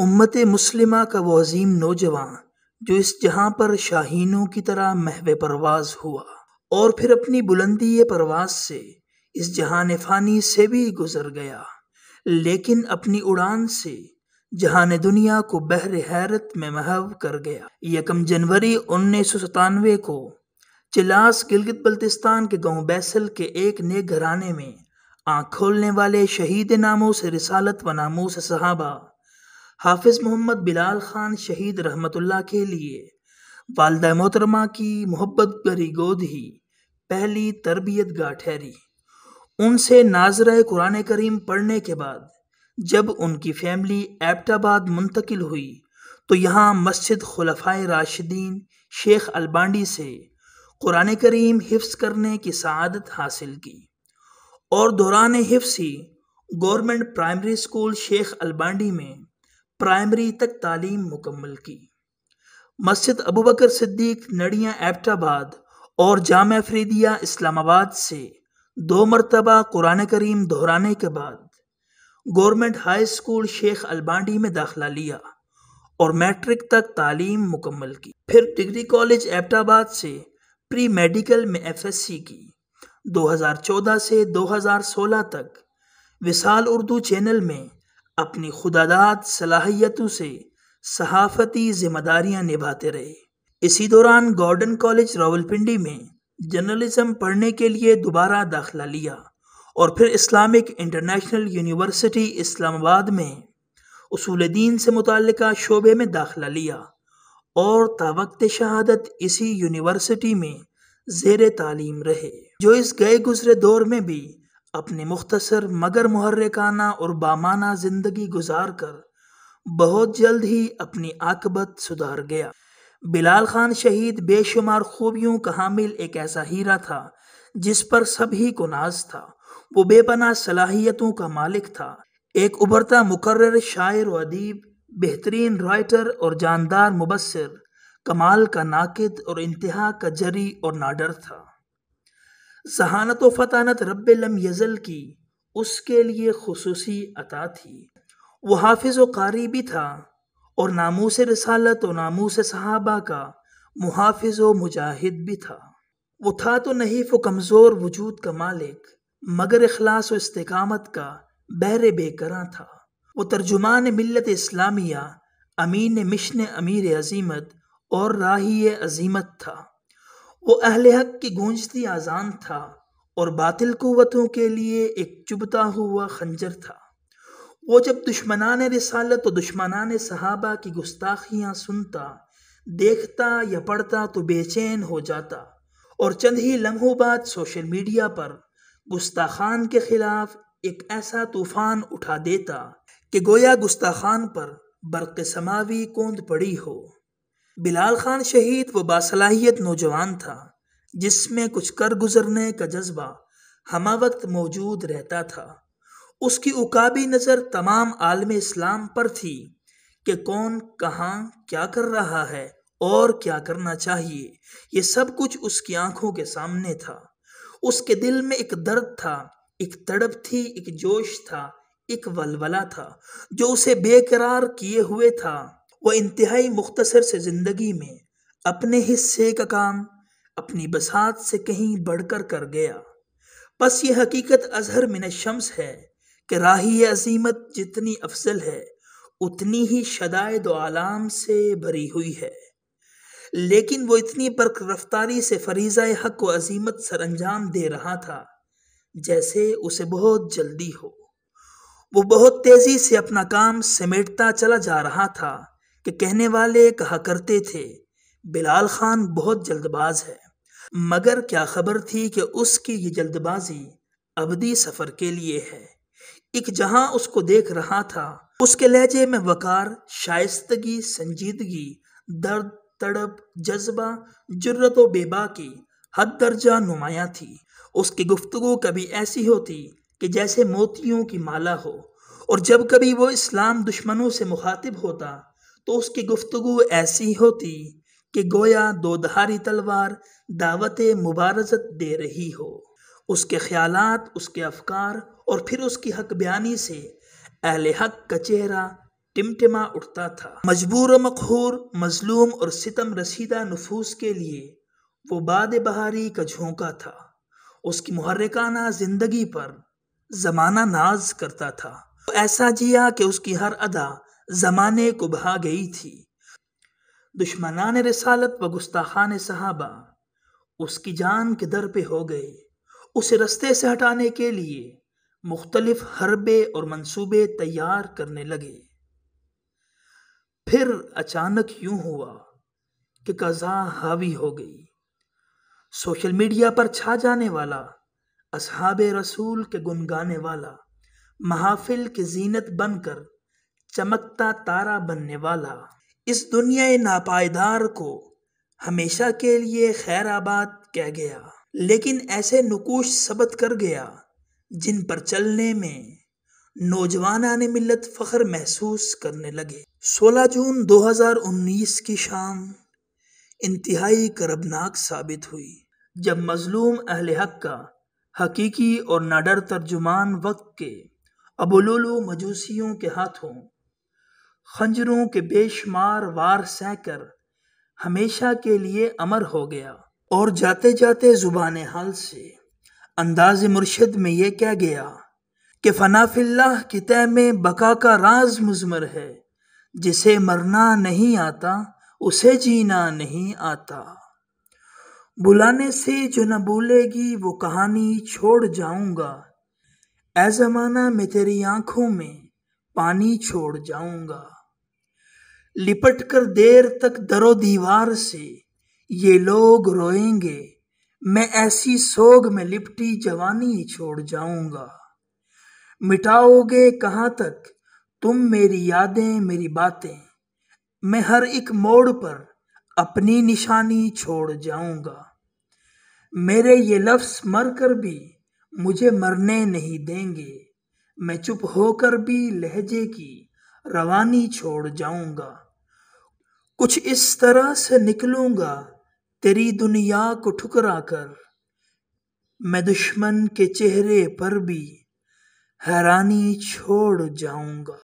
उम्मत मुस्लिमा का वो अजीम नौजवान जो इस जहां पर शाहीनों की तरह महवे परवाज हुआ और फिर अपनी बुलंदी परवाज से इस जहान फ़ानी से भी गुजर गया लेकिन अपनी उड़ान से जहान दुनिया को बहर हैरत में महव कर गया यकम जनवरी उन्नीस सौ सतानवे को चिलास गिलगित बल्तिस्तान के गांव बैसल के एक नए घराने में आँख खोलने वाले शहीद नामों से रिसालत व नामों से सहाबा हाफिज़ मोहम्मद बिलाल ख़ान शहीद रहमतुल्लाह के लिए वालद मोहतरमा की मोहब्बत भरी गोद ही पहली तरबियत गा ठहरी उनसे नाजर कुरान करीम पढ़ने के बाद जब उनकी फैमिली एबटाबाद मुंतकिल हुई तो यहाँ मस्जिद खुलफाए राशिदीन शेख अलबांडी से कुरान करीम हिफ्स करने की सआदत हासिल की और दौरान हिफ्स ही government primary school Sheikh Albandi में प्राइमरी तक तालीम मुकम्मल की मस्जिद अबू बकर सिद्दीक नड़िया एबटाबाद और जाम फ्रीदिया इस्लामाबाद से दो मरतबा कुरान करीम दोहराने के बाद government high school Sheikh Albandi में दाखिला लिया और मैट्रिक तक तालीम मुकम्मल की फिर डिग्री कॉलेज एबटाबाद से प्री मेडिकल में एफएससी की 2014 से 2016 तक विशाल उर्दू चैनल में अपनी खुदादात सलाहियतों से सहाफती जिम्मेदारियां निभाते रहे इसी दौरान गॉर्डन कॉलेज रावलपिंडी में जर्नलिज्म पढ़ने के लिए दोबारा दाखिला लिया और फिर इस्लामिक इंटरनेशनल यूनिवर्सिटी इस्लामाबाद में उसूल दीन से मुतल शोबे में दाखिला लिया और तावक्त शहादत इसी यूनिवर्सिटी में जेर तालीम रहे जो इस गए गुजरे दौर में भी अपनी मुख्तसर मगर मुहर्रकाना और बामाना ज़िंदगी गुजार कर बहुत जल्द ही अपनी आकबत सुधार गया बिलाल खान शहीद बेशुमार खूबियों का हामिल एक ऐसा हीरा था जिस पर सभी को नाज था वो बेपना सलाहियतों का मालिक था एक उभरता मुकर्र शायर व अदीब बेहतरीन राइटर और जानदार मुबसर कमाल का नाकद और इंतहा का जरी और नाडर था जहानत व रब रबलम यज़ल की उसके लिए खसूसी अता थी वो हाफिज़ व कारी भी था और नामूस रसालत और नामूस सहाबा का मुहाफिज व मुजाहिद भी था वो था तो नहीं व कमज़ोर वजूद का मालिक मगर अखलास व इस्तकामत का बहर बेकर था वो तर्जुमान मिलत इस्लामिया अमीन मिशन अमीर अजीमत और राही अजीमत था वो अहल हक की गूंजती आज़ान था और बातिल क़वतों के लिए एक चुभता हुआ खंजर था वो जब दुश्मनान रिसालत और दुश्मनान सहाबा की गुस्ताखियाँ सुनता देखता या पढ़ता तो बेचैन हो जाता और चंद ही लम्हों बाद सोशल मीडिया पर गुस्ताखान के ख़िलाफ़ एक ऐसा तूफ़ान उठा देता कि गोया गुस्ताखान पर बरक़ समावी कोंद पड़ी हो बिलाल खान शहीद व बासलाहियत नौजवान था जिसमें कुछ कर गुजरने का जज्बा हम वक्त मौजूद रहता था उसकी उकाबी नज़र तमाम आलम इस्लाम पर थी कि कौन कहाँ क्या कर रहा है और क्या करना चाहिए ये सब कुछ उसकी आंखों के सामने था उसके दिल में एक दर्द था एक तड़प थी एक जोश था एक वलवला था जो उसे बेकरार किए हुए था वह इंतहाई मुख्तसर से ज़िंदगी में अपने हिस्से का काम अपनी बसात से कहीं बढ़कर कर गया बस ये हकीकत अजहर मिन शम्स है कि राही अजीमत जितनी अफजल है उतनी ही शदायद आलाम से भरी हुई है लेकिन वो इतनी बर्क रफ्तारी से फरीज़ा हक व अजीमत सर अंजाम दे रहा था जैसे उसे बहुत जल्दी हो वो बहुत तेज़ी से अपना काम समेटता चला जा रहा था कि कहने वाले कहा करते थे बिलाल खान बहुत जल्दबाज है मगर क्या खबर थी कि उसकी ये जल्दबाजी अबदी सफ़र के लिए है एक जहां उसको देख रहा था उसके लहजे में वकार शाइस्तगी संजीदगी दर्द तड़प जज्बा जुर्रत बेबा की हद दर्जा नुमाया थी उसकी गुफ्तगु कभी ऐसी होती कि जैसे मोतियों की माला हो और जब कभी वो इस्लाम दुश्मनों से मुखातिब होता तो उसकी गुफ्तु ऐसी होती कि गोया दोधारी तलवार दावत मुबारजत दे रही हो उसके ख्याल उसके अफकार और फिर उसकी हक बयानी से अहल हक का चेहरा टिमटिमा उठता था मजबूर मखहूर मजलूम और सितम रसीदा नफूस के लिए वो बाद बहारी का झोंका था उसकी महरकाना ज़िंदगी पर ज़माना नाज करता था ऐसा जिया कि उसकी हर अदा ज़माने को भा गई थी दुश्मनान रसालत व गुस्ताखान सहाबा उसकी जान के दर पे हो गए उसे रस्ते से हटाने के लिए मुख्तलिफ हरबे और मंसूबे तैयार करने लगे फिर अचानक यूं हुआ कि कज़ा हावी हो गई सोशल मीडिया पर छा जाने वाला असहाब रसूल के गुनगाने वाला महाफिल की जीनत बनकर चमकता तारा बनने वाला इस दुनिया नापायदार को हमेशा के लिए खैराबाद कह गया लेकिन ऐसे नकोश सबत कर गया जिन पर चलने में नौजवान आने मिलत फ़ख्र महसूस करने लगे 16 जून 2019 की शाम इंतहाई करबनाक साबित हुई जब मजलूम अहल हक का हकीकी और नडर तर्जुमान वक्त के अबोलोलो मजूसियों के हाथों खंजरों के बेशुमार वार सह कर हमेशा के लिए अमर हो गया और जाते जाते ज़ुबान हाल से अंदाज मुर्शद में यह कह गया कि फनाफिल्लाह की तय में बका का राज मुजमर है जिसे मरना नहीं आता उसे जीना नहीं आता बुलाने से जो न भूलेगी वो कहानी छोड़ जाऊंगा ऐ ज़माना मैं तेरी आंखों में पानी छोड़ जाऊंगा लिपट कर देर तक दरो दीवार से ये लोग रोएंगे मैं ऐसी सोग में लिपटी जवानी छोड़ जाऊंगा मिटाओगे कहाँ तक तुम मेरी यादें मेरी बातें मैं हर एक मोड़ पर अपनी निशानी छोड़ जाऊंगा मेरे ये लफ्स मर कर भी मुझे मरने नहीं देंगे मैं चुप होकर भी लहजे की रवानी छोड़ जाऊंगा कुछ इस तरह से निकलूंगा तेरी दुनिया को ठुकरा कर मैं दुश्मन के चेहरे पर भी हैरानी छोड़ जाऊंगा